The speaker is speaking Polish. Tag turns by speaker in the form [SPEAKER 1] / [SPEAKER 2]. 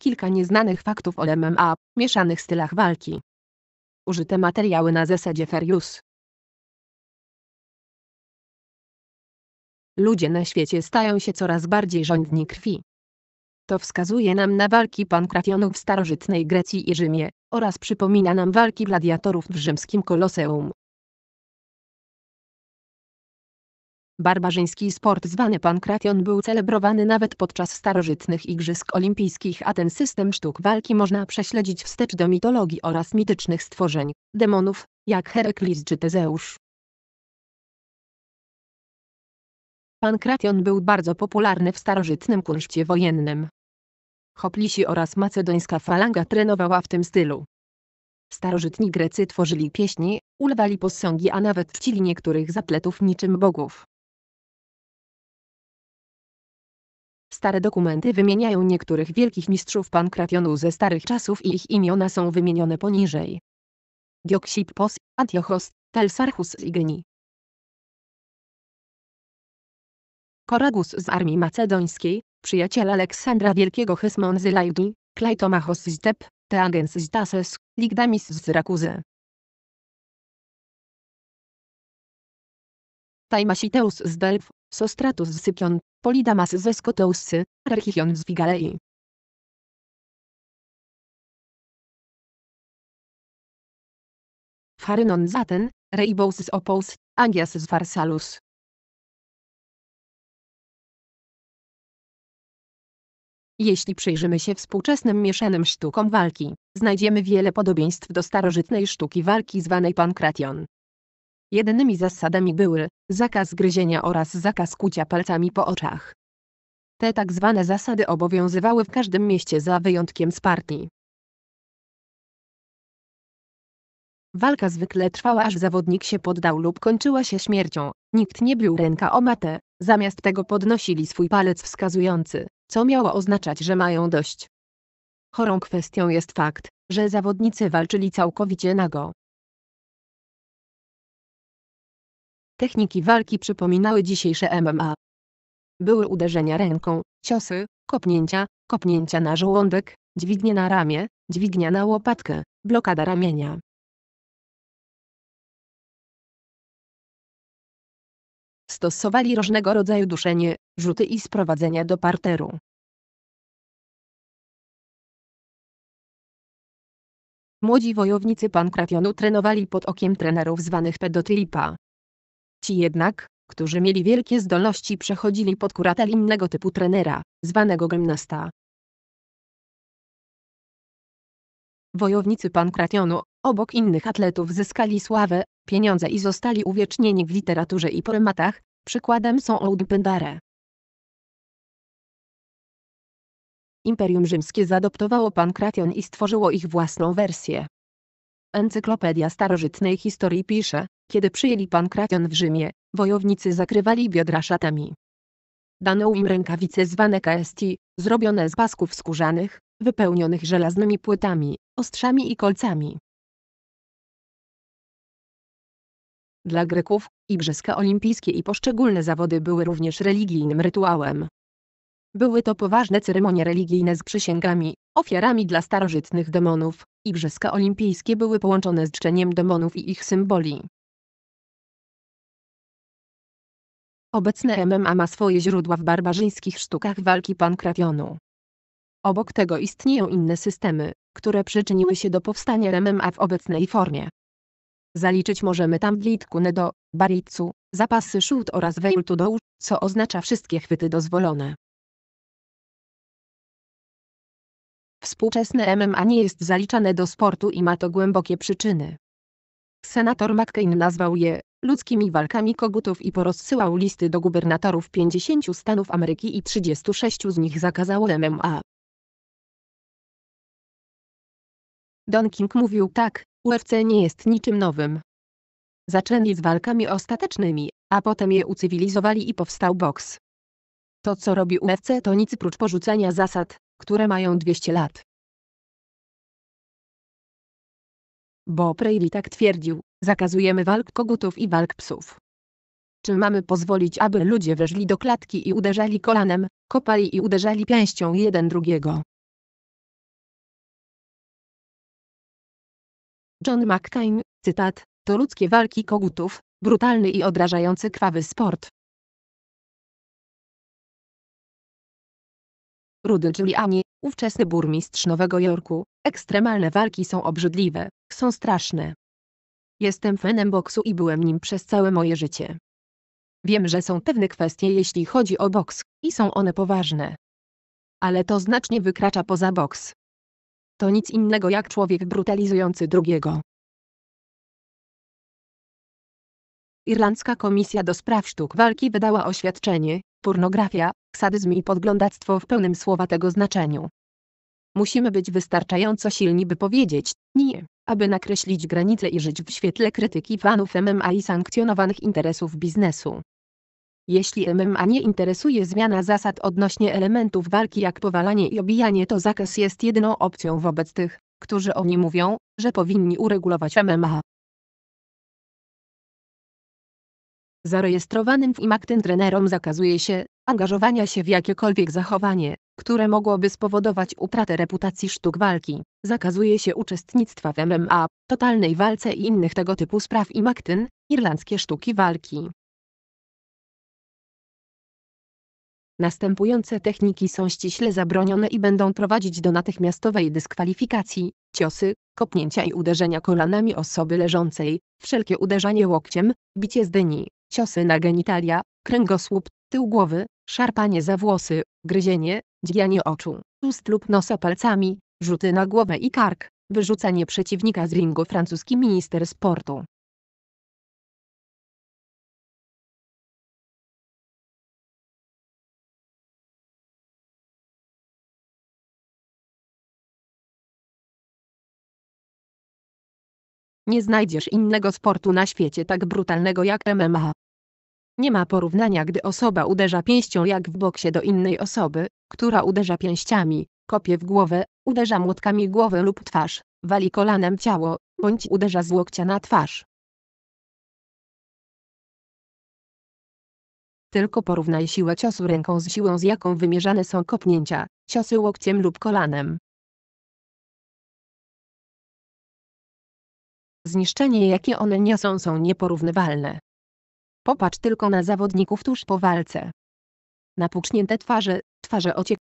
[SPEAKER 1] Kilka nieznanych faktów o MMA, mieszanych stylach walki. Użyte materiały na zasadzie fair use. Ludzie na świecie stają się coraz
[SPEAKER 2] bardziej żądni krwi. To wskazuje nam na walki pankrationów w starożytnej Grecji i Rzymie, oraz przypomina nam walki gladiatorów w rzymskim koloseum. Barbarzyński sport zwany pankration był celebrowany nawet podczas starożytnych Igrzysk Olimpijskich, a ten system sztuk walki można prześledzić wstecz do mitologii oraz mitycznych stworzeń, demonów, jak Heraklis czy Tezeusz.
[SPEAKER 1] Pankration był bardzo popularny
[SPEAKER 2] w starożytnym kunszcie wojennym. Hoplisi oraz macedońska falanga trenowała w tym stylu. Starożytni Grecy tworzyli pieśni, ulewali posągi, a nawet
[SPEAKER 1] czcili niektórych zapletów niczym bogów.
[SPEAKER 2] Stare dokumenty wymieniają niektórych wielkich mistrzów Pankrationu ze starych czasów i ich imiona są wymienione poniżej. Dioksippos, Antiochos, Telsarchus z
[SPEAKER 1] Igni. Koragus z armii macedońskiej, przyjaciel Aleksandra Wielkiego Hysmon z Lajgi, Klejtomachos z Tep, Teagens z Tases, Ligdamis z Syrakuzy. Taimasiteus z Delf, Sostratus z Sypion, Polidamas z Eskoteussy, Archichion z Figalei. Farynon zaten, Reibous z Opous, Angias z Farsalus.
[SPEAKER 2] Jeśli przyjrzymy się współczesnym mieszanym sztukom walki, znajdziemy wiele podobieństw do starożytnej sztuki walki zwanej pankration, Jedynymi zasadami były zakaz gryzienia oraz zakaz kucia palcami po oczach. Te tak zwane zasady obowiązywały w każdym mieście za wyjątkiem Spartii. Walka zwykle trwała aż zawodnik się poddał lub kończyła się śmiercią. Nikt nie bił ręka o matę, zamiast tego podnosili swój palec wskazujący, co miało oznaczać, że mają dość. Chorą kwestią jest fakt,
[SPEAKER 1] że zawodnicy walczyli całkowicie nago.
[SPEAKER 2] Techniki walki przypominały dzisiejsze MMA. Były uderzenia ręką, ciosy, kopnięcia, kopnięcia na żołądek, dźwignie na ramię, dźwignia
[SPEAKER 1] na łopatkę, blokada ramienia. Stosowali różnego rodzaju duszenie, rzuty i sprowadzenia do parteru.
[SPEAKER 2] Młodzi wojownicy Pankrationu trenowali pod okiem trenerów zwanych pedotylipa. Ci jednak, którzy mieli wielkie zdolności przechodzili pod kuratel innego typu
[SPEAKER 1] trenera, zwanego gimnasta.
[SPEAKER 2] Wojownicy Pankrationu, obok innych atletów zyskali sławę, pieniądze i zostali uwiecznieni w literaturze i poematach, przykładem są Oudpendare. Imperium Rzymskie zadoptowało Pankration i stworzyło ich własną wersję. Encyklopedia Starożytnej Historii pisze, kiedy przyjęli Pankration w Rzymie, wojownicy zakrywali biodra szatami. Dano im rękawice zwane kaesti, zrobione z pasków skórzanych, wypełnionych żelaznymi płytami,
[SPEAKER 1] ostrzami i kolcami. Dla
[SPEAKER 2] Greków, igrzyska olimpijskie i poszczególne zawody były również religijnym rytuałem. Były to poważne ceremonie religijne z przysięgami, ofiarami dla starożytnych demonów. Igrzyska olimpijskie były połączone z czczeniem demonów i ich symboli.
[SPEAKER 1] Obecne MMA ma swoje źródła w barbarzyńskich
[SPEAKER 2] sztukach walki pankrapionu. Obok tego istnieją inne systemy, które przyczyniły się do powstania MMA w obecnej formie. Zaliczyć możemy tam wlitkunę do, baricu, zapasy szut oraz wejrtu dołu, co oznacza wszystkie chwyty dozwolone.
[SPEAKER 1] Współczesne MMA nie jest zaliczane
[SPEAKER 2] do sportu i ma to głębokie przyczyny. Senator McCain nazwał je ludzkimi walkami kogutów i porozsyłał listy do gubernatorów 50 stanów Ameryki i 36 z nich zakazało MMA. Don King mówił tak, UFC nie jest niczym nowym. Zaczęli z walkami ostatecznymi, a potem je ucywilizowali i powstał boks. To co robi UFC to nic prócz porzucenia zasad, które mają 200 lat. Bo Prejli tak twierdził. Zakazujemy walk kogutów i walk psów. Czy mamy pozwolić, aby ludzie weszli do klatki i uderzali kolanem,
[SPEAKER 1] kopali i uderzali pięścią jeden drugiego? John McCain, cytat, to ludzkie walki kogutów, brutalny i odrażający krwawy sport.
[SPEAKER 2] Rudy Giuliani, ówczesny burmistrz Nowego Jorku, ekstremalne walki są obrzydliwe, są straszne. Jestem fanem boksu i byłem nim przez całe moje życie. Wiem, że są pewne kwestie, jeśli chodzi o boks, i są one poważne. Ale to znacznie wykracza poza boks. To nic innego jak
[SPEAKER 1] człowiek brutalizujący drugiego.
[SPEAKER 2] Irlandzka Komisja do Spraw Sztuk Walki wydała oświadczenie, pornografia, sadyzm i podglądactwo w pełnym słowa tego znaczeniu. Musimy być wystarczająco silni, by powiedzieć, nie aby nakreślić granice i żyć w świetle krytyki fanów MMA i sankcjonowanych interesów biznesu. Jeśli MMA nie interesuje zmiana zasad odnośnie elementów walki jak powalanie i obijanie to zakaz jest jedyną opcją wobec tych, którzy oni mówią, że powinni uregulować MMA. Zarejestrowanym w IMACTEN trenerom zakazuje się angażowania się w jakiekolwiek zachowanie, które mogłoby spowodować utratę reputacji sztuk walki zakazuje się uczestnictwa w MMA, totalnej walce i innych tego typu spraw i maktyn, irlandzkie
[SPEAKER 1] sztuki walki. Następujące
[SPEAKER 2] techniki są ściśle zabronione i będą prowadzić do natychmiastowej dyskwalifikacji: ciosy, kopnięcia i uderzenia kolanami osoby leżącej, wszelkie uderzanie łokciem, bicie z dyni, ciosy na genitalia, kręgosłup, tył głowy, szarpanie za włosy, gryzienie, dźganie oczu, ust lub nosa palcami, rzuty na głowę i kark, wyrzucanie przeciwnika z ringu francuski minister sportu. Nie znajdziesz innego sportu na świecie tak brutalnego jak MMA. Nie ma porównania, gdy osoba uderza pięścią jak w boksie do innej osoby, która uderza pięściami, kopie w głowę, uderza młotkami głowę lub twarz, wali kolanem ciało, bądź uderza z łokcia na twarz.
[SPEAKER 1] Tylko porównaj siłę ciosu ręką z siłą z jaką wymierzane są kopnięcia, ciosy łokciem lub kolanem. Zniszczenie jakie one niosą są nieporównywalne. Popatrz tylko na zawodników tuż po walce. Napucznięte twarze, twarze ociekłe.